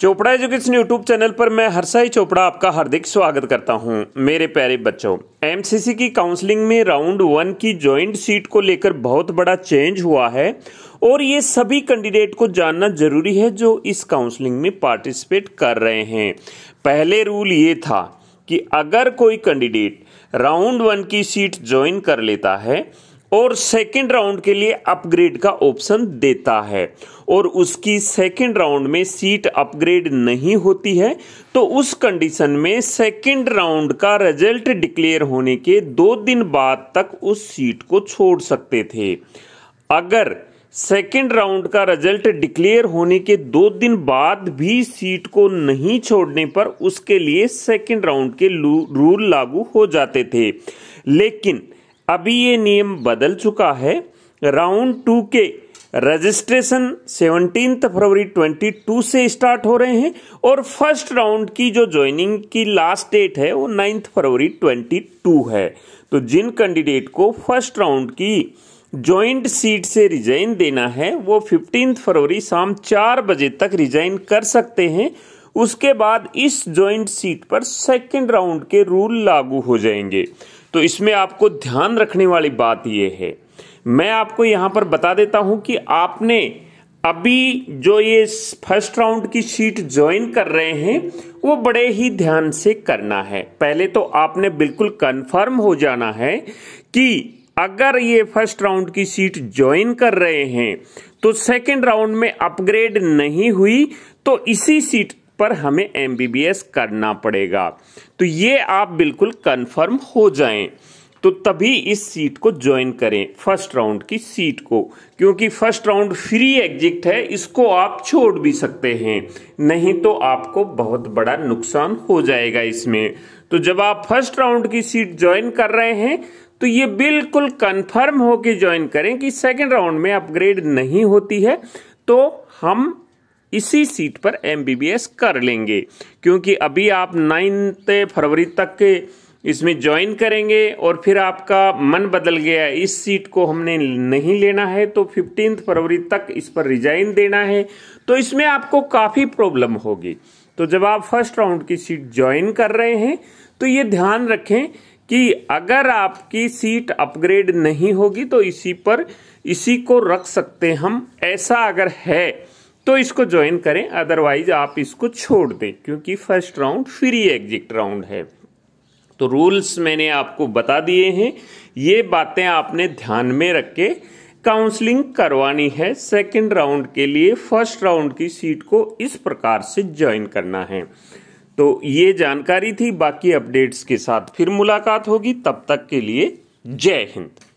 Chopra education YouTube channel पर मैं हर्षाई चोपड़ा आपका हार्दिक स्वागत करता हूं मेरे प्यारे बच्चों एमसीसी की काउंसलिंग में राउंड वन की जॉइंट सीट को लेकर बहुत बड़ा चेंज हुआ है और ये सभी कैंडिडेट को जानना जरूरी है जो इस काउंसलिंग में पार्टिसिपेट कर रहे हैं पहले रूल ये था कि अगर कोई कैंडिडेट राउंड वन की सीट ज्वाइन कर लेता है और सेकेंड राउंड के लिए अपग्रेड का ऑप्शन देता है और उसकी सेकेंड राउंड में सीट अपग्रेड नहीं होती है तो उस कंडीशन में सेकंड राउंड का रिजल्ट डिक्लेयर होने के दो दिन बाद तक उस सीट को छोड़ सकते थे अगर सेकेंड राउंड का रिजल्ट डिक्लेयर होने के दो दिन बाद भी सीट को नहीं छोड़ने पर उसके लिए सेकेंड राउंड के रूल लागू हो जाते थे लेकिन अभी ये नियम बदल चुका है राउंड टू के रजिस्ट्रेशन सेवनटीन फरवरी 22 से स्टार्ट हो रहे हैं और फर्स्ट राउंड की जो ज्वाइनिंग की लास्ट डेट है वो नाइन्थ फरवरी 22 है तो जिन कैंडिडेट को फर्स्ट राउंड की ज्वाइंट सीट से रिजाइन देना है वो फिफ्टीन फरवरी शाम चार बजे तक रिजाइन कर सकते हैं उसके बाद इस ज्वाइंट सीट पर सेकेंड राउंड के रूल लागू हो जाएंगे तो इसमें आपको ध्यान रखने वाली बात यह है मैं आपको यहां पर बता देता हूं कि आपने अभी जो ये फर्स्ट राउंड की सीट ज्वाइन कर रहे हैं वो बड़े ही ध्यान से करना है पहले तो आपने बिल्कुल कंफर्म हो जाना है कि अगर ये फर्स्ट राउंड की सीट ज्वाइन कर रहे हैं तो सेकंड राउंड में अपग्रेड नहीं हुई तो इसी सीट पर हमें एम करना पड़ेगा तो ये आप बिल्कुल कन्फर्म हो जाएं तो तभी इस सीट को ज्वाइन करें फर्स्ट राउंड की सीट को क्योंकि फर्स्ट राउंड फ्री एग्जिट है इसको आप छोड़ भी सकते हैं नहीं तो आपको बहुत बड़ा नुकसान हो जाएगा इसमें तो जब आप फर्स्ट राउंड की सीट ज्वाइन कर रहे हैं तो ये बिल्कुल कंफर्म होकर ज्वाइन करें कि सेकंड राउंड में अपग्रेड नहीं होती है तो हम इसी सीट पर एमबीबीएस कर लेंगे क्योंकि अभी आप नाइन्थ फरवरी तक के इसमें ज्वाइन करेंगे और फिर आपका मन बदल गया इस सीट को हमने नहीं लेना है तो फिफ्टीन फरवरी तक इस पर रिजाइन देना है तो इसमें आपको काफ़ी प्रॉब्लम होगी तो जब आप फर्स्ट राउंड की सीट ज्वाइन कर रहे हैं तो ये ध्यान रखें कि अगर आपकी सीट अपग्रेड नहीं होगी तो इसी पर इसी को रख सकते हम ऐसा अगर है तो इसको ज्वाइन करें अदरवाइज आप इसको छोड़ दें क्योंकि first round free exit round है तो रूल्स मैंने आपको बता दिए हैं ये बातें आपने ध्यान में रख के काउंसलिंग करवानी है सेकंड राउंड के लिए फर्स्ट राउंड की सीट को इस प्रकार से ज्वाइन करना है तो ये जानकारी थी बाकी अपडेट्स के साथ फिर मुलाकात होगी तब तक के लिए जय हिंद